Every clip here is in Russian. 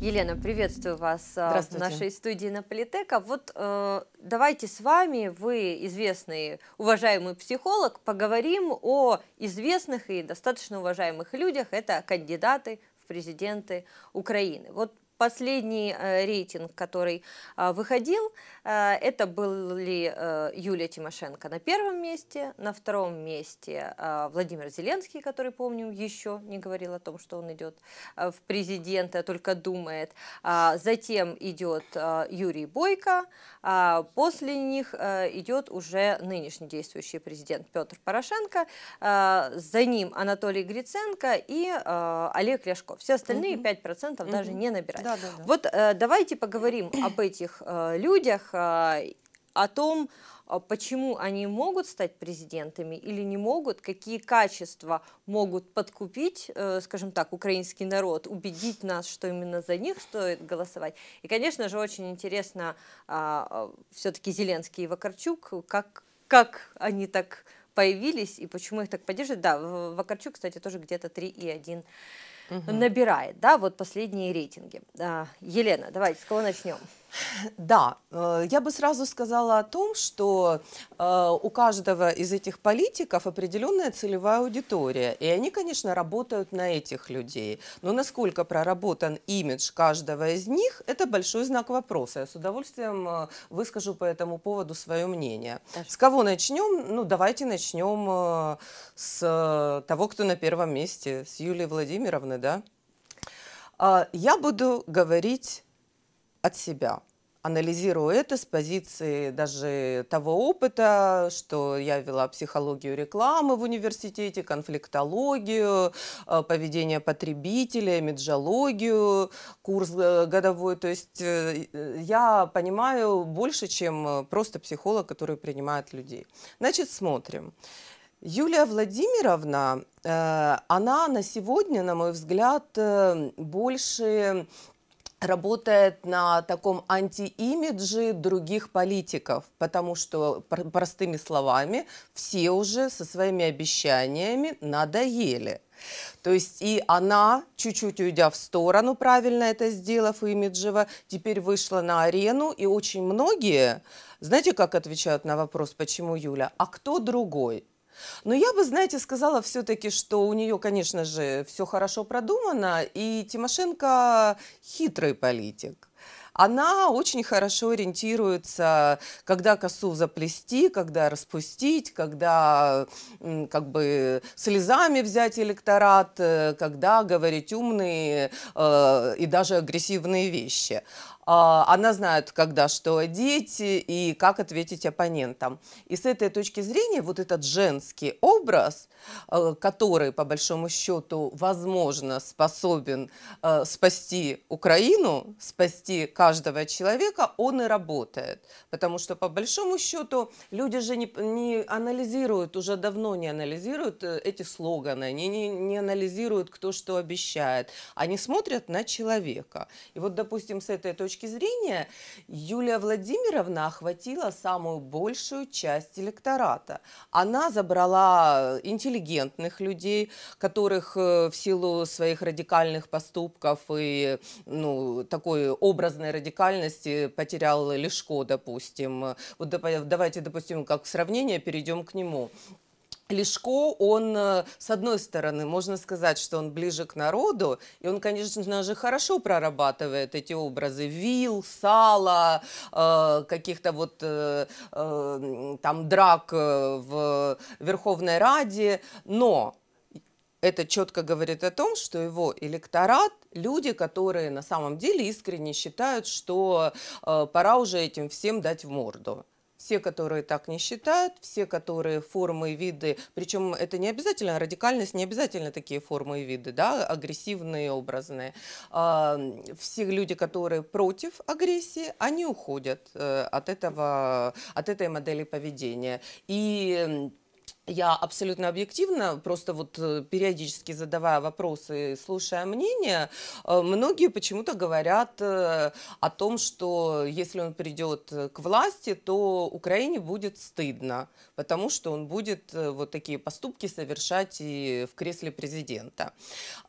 Елена, приветствую вас а, в нашей студии на Наполитека. Вот э, давайте с вами, вы известный, уважаемый психолог, поговорим о известных и достаточно уважаемых людях. Это кандидаты в президенты Украины. Вот Последний э, рейтинг, который а, выходил, э, это были э, Юлия Тимошенко на первом месте, на втором месте Владимир Зеленский, который, помню, еще не говорил о том, что он идет в президента, только думает. А, затем идет Юрий Бойко, а после них идет уже нынешний действующий президент Петр Порошенко, за ним Анатолий Гриценко и Олег Ляшко. Все остальные 5% даже не набирают. Да, да, Вот э, давайте поговорим об этих э, людях, э, о том, э, почему они могут стать президентами или не могут, какие качества могут подкупить, э, скажем так, украинский народ, убедить нас, что именно за них стоит голосовать. И, конечно же, очень интересно э, все-таки Зеленский и Вакарчук, как, как они так появились и почему их так поддерживают. Да, Вакарчук, кстати, тоже где-то 3,1 угу. набирает, да, вот последние рейтинги. А, Елена, давайте, с кого начнем? Да, э, я бы сразу сказала о том, что э, у каждого из этих политиков определенная целевая аудитория, и они, конечно, работают на этих людей. Но насколько проработан имидж каждого из них, это большой знак вопроса. Я с удовольствием э, выскажу по этому поводу свое мнение. С кого начнем? Ну, давайте начнем с того, кто на первом месте, с Юлии Владимировны, да? Я буду говорить от себя. Анализирую это с позиции даже того опыта, что я вела психологию рекламы в университете, конфликтологию, э, поведение потребителя, меджологию, курс э, годовой. То есть э, я понимаю больше, чем просто психолог, который принимает людей. Значит, смотрим. Юлия Владимировна, она на сегодня, на мой взгляд, больше работает на таком антиимидже других политиков, потому что, простыми словами, все уже со своими обещаниями надоели. То есть и она, чуть-чуть уйдя в сторону, правильно это сделав, имиджево, теперь вышла на арену, и очень многие, знаете, как отвечают на вопрос, почему Юля, а кто другой? Но я бы, знаете, сказала все-таки, что у нее, конечно же, все хорошо продумано, и Тимошенко хитрый политик она очень хорошо ориентируется, когда косу заплести, когда распустить, когда как бы слезами взять электорат, э, когда говорить умные э, и даже агрессивные вещи. А, она знает, когда что одеть и как ответить оппонентам. И с этой точки зрения вот этот женский образ, э, который, по большому счету, возможно, способен э, спасти Украину, спасти личности каждого человека он и работает. Потому что, по большому счету, люди же не, не анализируют, уже давно не анализируют э, эти слоганы, они не, не анализируют, кто что обещает. Они смотрят на человека. И вот, допустим, с этой точки зрения Юлия Владимировна охватила самую большую часть электората. Она забрала интеллигентных людей, которых э, в силу своих радикальных поступков и ну, такой образ образной радикальности потерял Лешко, допустим. Вот давайте, допустим, как сравнение, перейдем к нему. Лешко, он, э, с одной стороны, можно сказать, что он ближе к народу, и он, конечно же, хорошо прорабатывает эти образы вил, сала, э, каких-то вот э, э там драк э, в Верховной Раде, но это четко говорит о том, что его электорат – люди, которые на самом деле искренне считают, что э, пора уже этим всем дать в морду. Все, которые так не считают, все, которые формы и виды, причем это не обязательно радикальность, не обязательно такие формы и виды, да, агрессивные, образные. Э, все люди, которые против агрессии, они уходят э, от этого, от этой модели поведения. И я абсолютно объективно, просто вот э, периодически задавая вопросы, слушая мнение, э, многие почему-то говорят э, о том, что если он придет к власти, то Украине будет стыдно, потому что он будет вот такие поступки совершать и в кресле президента.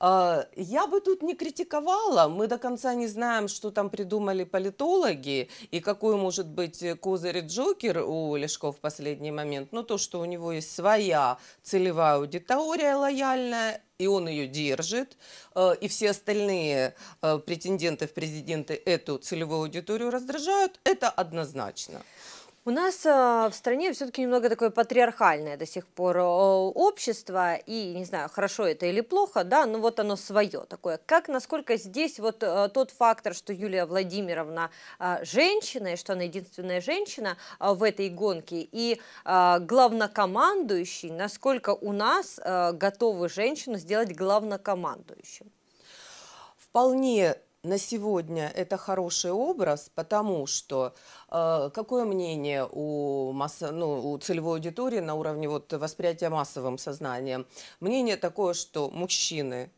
Я бы тут не критиковала, мы до конца не знаем, что там придумали политологи и какой может быть козырь-джокер у Лешко в последний момент, но то, что у него есть своя своя целевая аудитория лояльная, и он ее держит, э, и все остальные э, претенденты в президенты эту целевую аудиторию раздражают, это однозначно. У нас а, в стране все-таки немного такое патриархальное до сих пор общество, и не знаю, хорошо это или плохо, да, но вот оно свое такое. Как, насколько здесь вот а, тот фактор, что Юлия Владимировна а, женщина, и что она единственная женщина в этой гонке, и главнокомандующий, насколько у нас готовы женщину сделать главнокомандующим? Вполне на сегодня это хороший образ, потому что э, какое мнение у, масса, ну, у целевой аудитории на уровне вот, восприятия массовым сознанием? Мнение такое, что мужчины,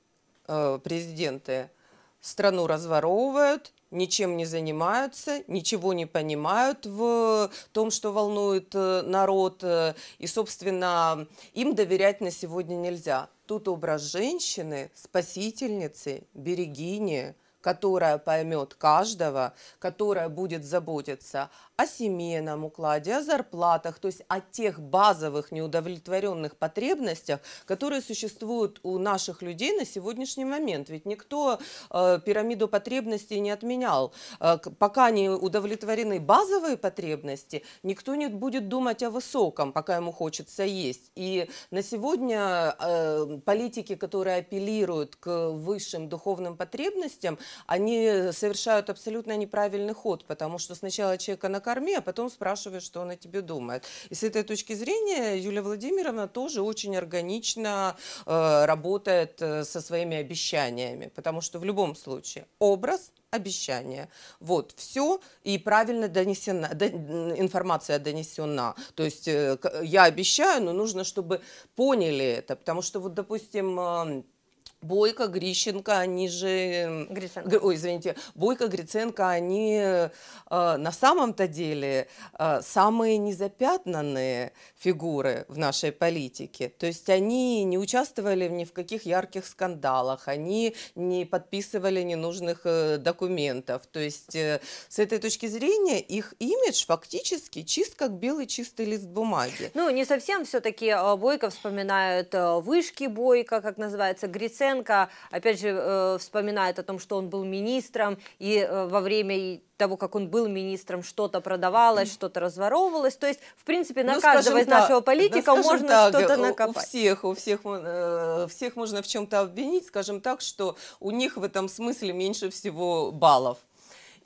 э, президенты страну разворовывают, ничем не занимаются, ничего не понимают в том, что волнует э, народ, э, и, собственно, им доверять на сегодня нельзя. Тут образ женщины, спасительницы, берегини, которая поймет каждого, которая будет заботиться о семейном укладе, о зарплатах, то есть о тех базовых неудовлетворенных потребностях, которые существуют у наших людей на сегодняшний момент. Ведь никто э, пирамиду потребностей не отменял. Э, пока не удовлетворены базовые потребности, никто не будет думать о высоком, пока ему хочется есть. И на сегодня э, политики, которые апеллируют к высшим духовным потребностям, они совершают абсолютно неправильный ход, потому что сначала человека накапливают, корми, а потом спрашивай, что он о тебе думает. И с этой точки зрения Юлия Владимировна тоже очень органично э, работает э, со своими обещаниями, потому что в любом случае образ обещание. Вот, все, и правильно донесена, до, информация донесена. То есть э, я обещаю, но нужно, чтобы поняли это, потому что вот, допустим, э, Бойко, Грищенко, они же... Гриценко. Ой, извините. Бойко, Гриценко, они э, на самом-то деле э, самые незапятнанные фигуры в нашей политике. То есть они не участвовали ни в каких ярких скандалах, они не подписывали ненужных э, документов. То есть э, с этой точки зрения их имидж фактически чист, как белый чистый лист бумаги. Ну, не совсем все-таки э, Бойко вспоминают э, вышки Бойко, как называется, Гриценко Порошенко, опять же, э, вспоминает о том, что он был министром, и э, во время того, как он был министром, что-то продавалось, что-то разворовывалось. То есть, в принципе, на ну, каждого из так, нашего политика да, можно что-то э, накопать. У всех, у всех, э, всех можно в чем-то обвинить, скажем так, что у них в этом смысле меньше всего баллов.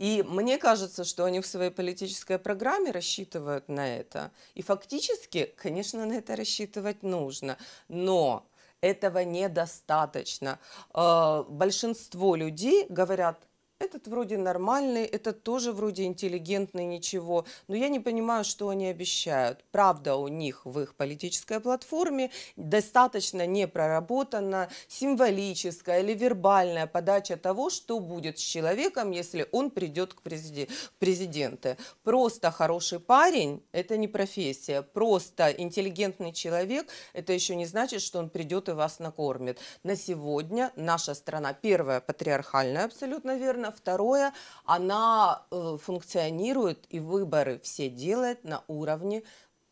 И мне кажется, что они в своей политической программе рассчитывают на это. И фактически, конечно, на это рассчитывать нужно. Но этого недостаточно. Э, большинство людей говорят, этот вроде нормальный, этот тоже вроде интеллигентный, ничего. Но я не понимаю, что они обещают. Правда у них в их политической платформе достаточно не проработана символическая или вербальная подача того, что будет с человеком, если он придет к президенту. Просто хороший парень – это не профессия. Просто интеллигентный человек – это еще не значит, что он придет и вас накормит. На сегодня наша страна, первая, патриархальная абсолютно верно, Второе, она э, функционирует и выборы все делает на уровне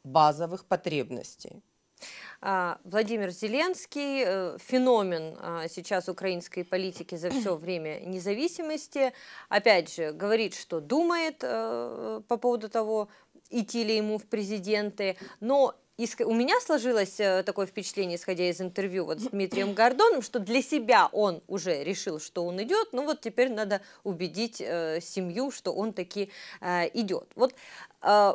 базовых потребностей. А, Владимир Зеленский, э, феномен а, сейчас украинской политики за все время независимости, опять же, говорит, что думает э, по поводу того, идти ли ему в президенты, но Иск... У меня сложилось э, такое впечатление, исходя из интервью вот с Дмитрием Гордоном, что для себя он уже решил, что он идет, ну вот теперь надо убедить э, семью, что он таки э, идет. Вот э,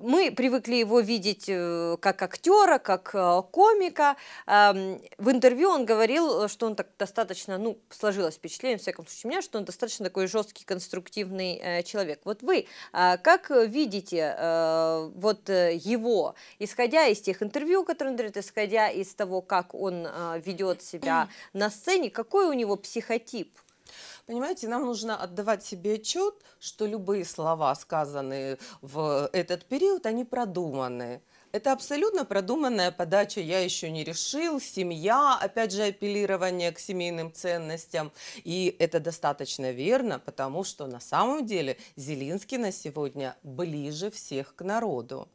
мы привыкли его видеть э, как актера, как э, комика. В интервью он говорил, э, что он так достаточно, ну, сложилось впечатление, в всяком случае, у меня, что он достаточно такой жесткий, конструктивный человек. Вот вы а, как видите вот его, исходя из тех интервью, которые он дает, исходя из того, как он ведет себя на сцене, какой у него психотип? Понимаете, нам нужно отдавать себе отчет, что любые слова, сказанные в этот период, они продуманы. Это абсолютно продуманная подача «я еще не решил», «семья», опять же, апеллирование к семейным ценностям. И это достаточно верно, потому что на самом деле Зелинский на сегодня ближе всех к народу.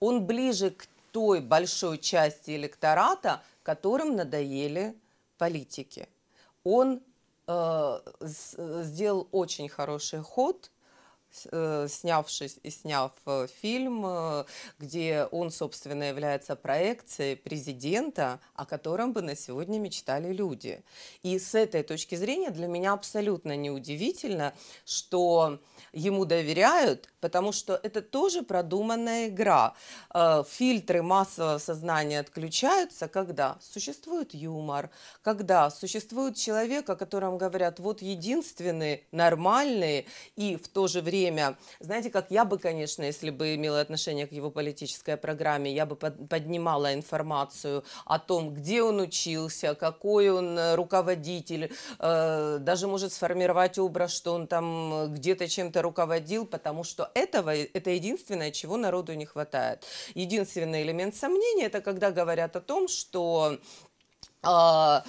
Он ближе к той большой части электората, которым надоели политики. Он Э, э, сделал очень хороший ход Э, снявшись и сняв э, фильм, э, где он, собственно, является проекцией президента, о котором бы на сегодня мечтали люди. И с этой точки зрения для меня абсолютно неудивительно, что ему доверяют, потому что это тоже продуманная игра. Фильтры массового сознания отключаются, когда существует юмор, когда существует человек, о котором говорят, вот единственный, нормальный и в то же время время. Знаете, как я бы, конечно, если бы имела отношение к его политической программе, я бы поднимала информацию о том, где он учился, какой он э, руководитель, э, даже может сформировать образ, что он там э, где-то чем-то руководил, потому что этого, это единственное, чего народу не хватает. Единственный элемент сомнения, это когда говорят о том, что а,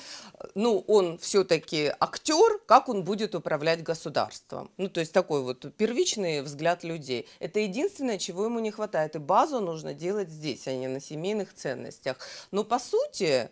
ну, он все-таки актер, как он будет управлять государством. Ну, то есть такой вот первичный взгляд людей. Это единственное, чего ему не хватает. И базу нужно делать здесь, а не на семейных ценностях. Но по сути,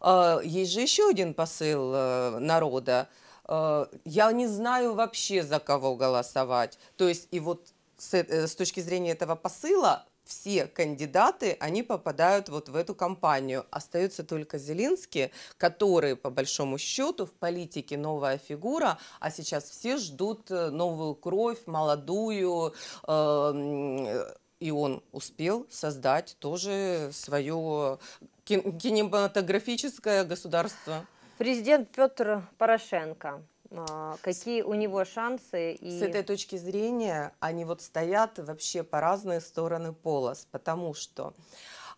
а, есть же еще один посыл э, народа. Э, Я не знаю вообще, за кого голосовать. То есть и вот с, э, с точки зрения этого посыла все кандидаты, они попадают вот в эту кампанию. Остается только Зеленский, который, по большому счету, в политике новая фигура, а сейчас все ждут э, новую кровь, молодую, э и он успел создать тоже свое кинематографическое государство. Президент Петр Порошенко а, какие у него шансы? И... С этой точки зрения они вот стоят вообще по разные стороны полос, потому что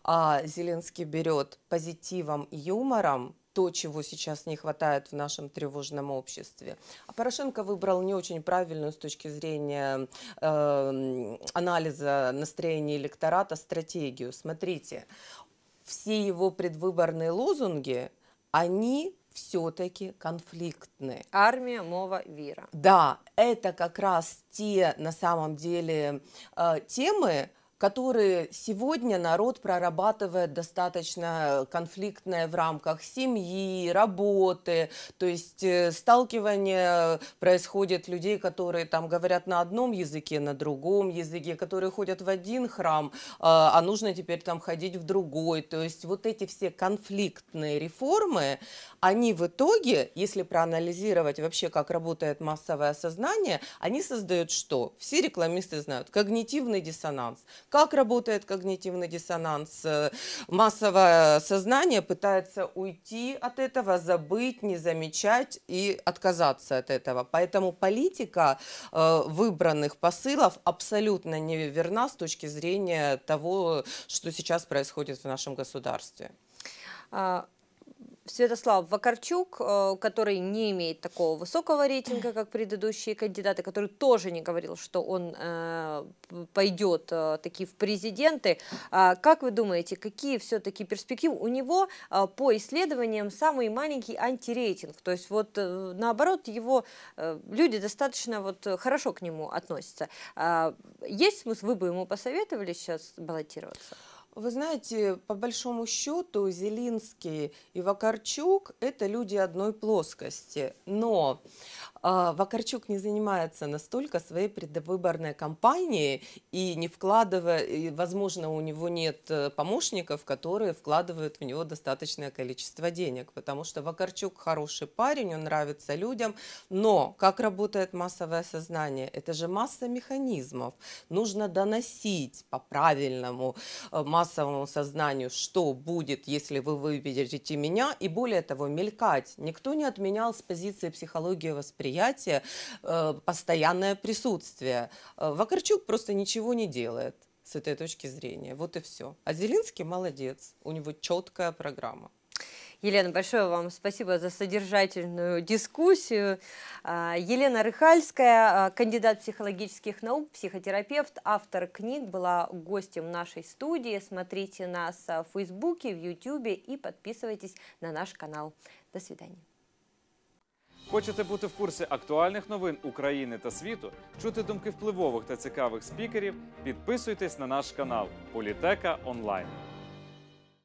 а, Зеленский берет позитивом и юмором то, чего сейчас не хватает в нашем тревожном обществе. А Порошенко выбрал не очень правильную с точки зрения э, анализа настроения электората стратегию. Смотрите, все его предвыборные лозунги, они все-таки конфликтные. Армия, мова, вера. Да, это как раз те, на самом деле, э, темы, которые сегодня народ прорабатывает достаточно конфликтное в рамках семьи, работы, то есть э, сталкивание происходит людей, которые там говорят на одном языке, на другом языке, которые ходят в один храм, а, а нужно теперь там ходить в другой, то есть вот эти все конфликтные реформы, они в итоге, если проанализировать вообще, как работает массовое сознание, они создают что? Все рекламисты знают, когнитивный диссонанс, как работает когнитивный диссонанс. Э, массовое сознание пытается уйти от этого, забыть, не замечать и отказаться от этого. Поэтому политика э, выбранных посылов абсолютно неверна с точки зрения того, что сейчас происходит в нашем государстве. А, Святослав Вакарчук, э, который не имеет такого высокого рейтинга, как предыдущие кандидаты, который тоже не говорил, что он э, пойдет э, таки в президенты. А как вы думаете, какие все-таки перспективы? У него по исследованиям самый маленький антирейтинг, то есть вот наоборот его люди достаточно вот хорошо к нему относятся. А есть смысл, вы бы ему посоветовали сейчас баллотироваться? Вы знаете, по большому счету Зелинский и Вакарчук – это люди одной плоскости. Но а, Вакарчук не занимается настолько своей предвыборной кампанией и не вкладывая, возможно, у него нет э, помощников, которые вкладывают в него достаточное количество денег, потому что Вакарчук хороший парень, он нравится людям, но как работает массовое сознание? Это же масса механизмов. Нужно доносить по правильному э, массовому сознанию, что будет, если вы выберете меня, и более того, мелькать. Никто не отменял с позиции психологии восприятия мероприятия э, постоянное присутствие. Э, Вакарчук просто ничего не делает с этой точки зрения. Вот и все. А Зелинский молодец, у него четкая программа. Елена, большое вам спасибо за содержательную дискуссию. А, Елена Рыхальская, а, кандидат психологических наук, психотерапевт, автор книг, была гостем нашей студии. Смотрите нас а, в Фейсбуке, в Ютубе и подписывайтесь на наш канал. До свидания. Хочете бути в курсі актуальних новин України та світу, чути думки впливових та цікавих спікерів? Підписуйтесь на наш канал Політека Онлайн.